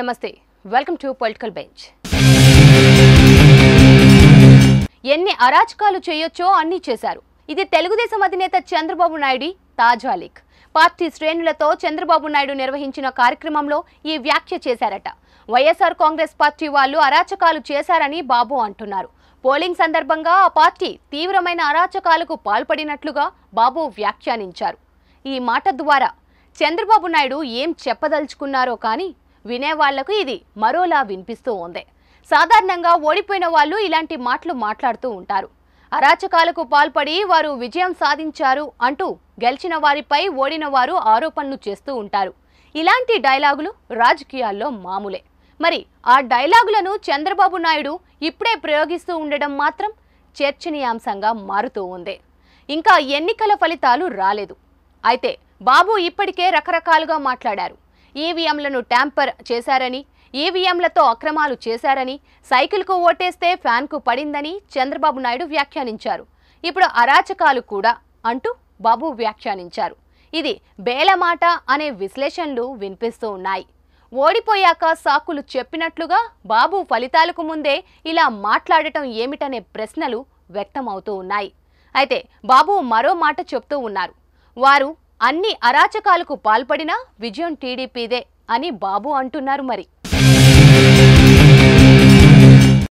నమస్తే welcome to political bench ఎన్ని అరాచకాలు చేయొచ్చో అన్నీ చేశారు ఇది తెలుగుదేశం అధినేత చంద్రబాబు నాయుడు తాజా లీక్ పార్టీ శ్రేణులతో చంద్రబాబు నాయుడు నిర్వహించిన కార్యక్రమంలో ఈ వ్యాఖ్య చేశారట వైఎస్ఆర్ కాంగ్రెస్ పార్టీ వాళ్ళు అరాచకాలు చేశారని బాబు అంటున్నారు పోలింగ్ సందర్భంగా ఆ పార్టీ తీవ్రమైన అరాచకాలకు పాల్పడినట్లుగా బాబు వ్యాఖ్యానించారు ఈ మాట ద్వారా చంద్రబాబు నాయుడు ఏం చెప్పదలుచుకున్నారో కానీ వినేవాళ్లకు ఇది మరోలా వినిపిస్తూ ఉంది సాధారణంగా ఓడిపోయిన వాళ్ళు ఇలాంటి మాటలు మాట్లాడుతూ ఉంటారు అరాచకాలకు పాల్పడి వారు విజయం సాధించారు అంటూ గెలిచిన వారిపై ఓడిన వారు ఆరోపణలు చేస్తూ ఉంటారు ఇలాంటి డైలాగులు రాజకీయాల్లో మామూలే మరి ఆ డైలాగులను చంద్రబాబు నాయుడు ఇప్పుడే ప్రయోగిస్తూ ఉండడం మాత్రం చర్చనీయాంశంగా మారుతూ ఉంది ఇంకా ఎన్నికల ఫలితాలు రాలేదు అయితే బాబు ఇప్పటికే రకరకాలుగా మాట్లాడారు ఈవీఎంలను ట్యాంపర్ చేశారని ఈవీఎంలతో అక్రమాలు చేశారని సైకిల్కు ఓటేస్తే ఫ్యాన్కు పడిందని చంద్రబాబు నాయుడు వ్యాఖ్యానించారు ఇప్పుడు అరాచకాలు కూడా అంటూ బాబు వ్యాఖ్యానించారు ఇది బేలమాట అనే విశ్లేషణలు వినిపిస్తూ ఉన్నాయి ఓడిపోయాక సాకులు చెప్పినట్లుగా బాబు ఫలితాలకు ముందే ఇలా మాట్లాడటం ఏమిటనే ప్రశ్నలు వ్యక్తమవుతూ ఉన్నాయి అయితే బాబు మరో మాట చెప్తూ ఉన్నారు వారు అన్ని అరాచకాలకు పాల్పడినా విజయం టీడీపీదే అని బాబు అంటున్నారు మరి